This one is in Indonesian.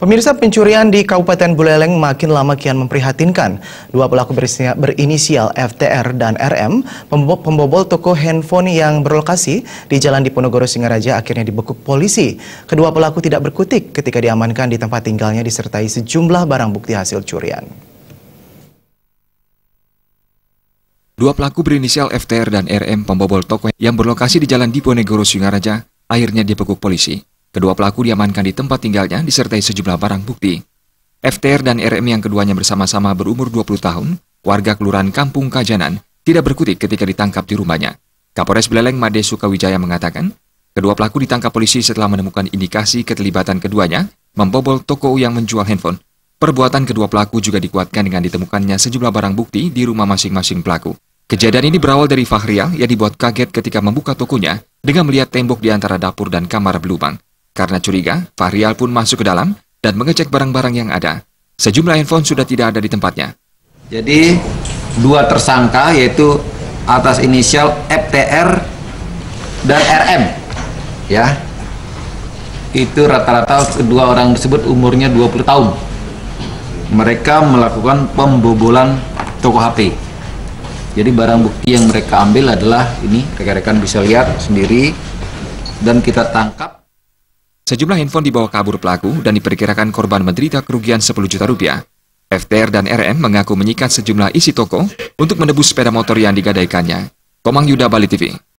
Pemirsa pencurian di Kabupaten Buleleng makin lama kian memprihatinkan. Dua pelaku berinisial FTR dan RM, pembobol toko handphone yang berlokasi di Jalan Diponegoro Singaraja akhirnya dibekuk polisi. Kedua pelaku tidak berkutik ketika diamankan di tempat tinggalnya disertai sejumlah barang bukti hasil curian. Dua pelaku berinisial FTR dan RM pembobol toko yang berlokasi di Jalan Diponegoro Singaraja akhirnya dibekuk polisi. Kedua pelaku diamankan di tempat tinggalnya disertai sejumlah barang bukti. FTR dan RM yang keduanya bersama-sama berumur 20 tahun, warga Kelurahan Kampung Kajanan, tidak berkutik ketika ditangkap di rumahnya. Kapolres Beleleng Made Sukawijaya mengatakan, kedua pelaku ditangkap polisi setelah menemukan indikasi keterlibatan keduanya membobol toko yang menjual handphone. Perbuatan kedua pelaku juga dikuatkan dengan ditemukannya sejumlah barang bukti di rumah masing-masing pelaku. Kejadian ini berawal dari Fahrial yang dibuat kaget ketika membuka tokonya dengan melihat tembok di antara dapur dan kamar belubang. Karena curiga, Fahrial pun masuk ke dalam dan mengecek barang-barang yang ada. Sejumlah handphone sudah tidak ada di tempatnya. Jadi, dua tersangka yaitu atas inisial FTR dan RM. Ya. Itu rata-rata kedua orang tersebut umurnya 20 tahun. Mereka melakukan pembobolan toko HP. Jadi barang bukti yang mereka ambil adalah ini rekan-rekan bisa lihat sendiri dan kita tangkap Sejumlah handphone dibawa kabur pelaku dan diperkirakan korban menderita kerugian 10 juta rupiah. FTR dan RM mengaku menyikat sejumlah isi toko untuk menebus sepeda motor yang digadaikannya. Komang Yuda Bali TV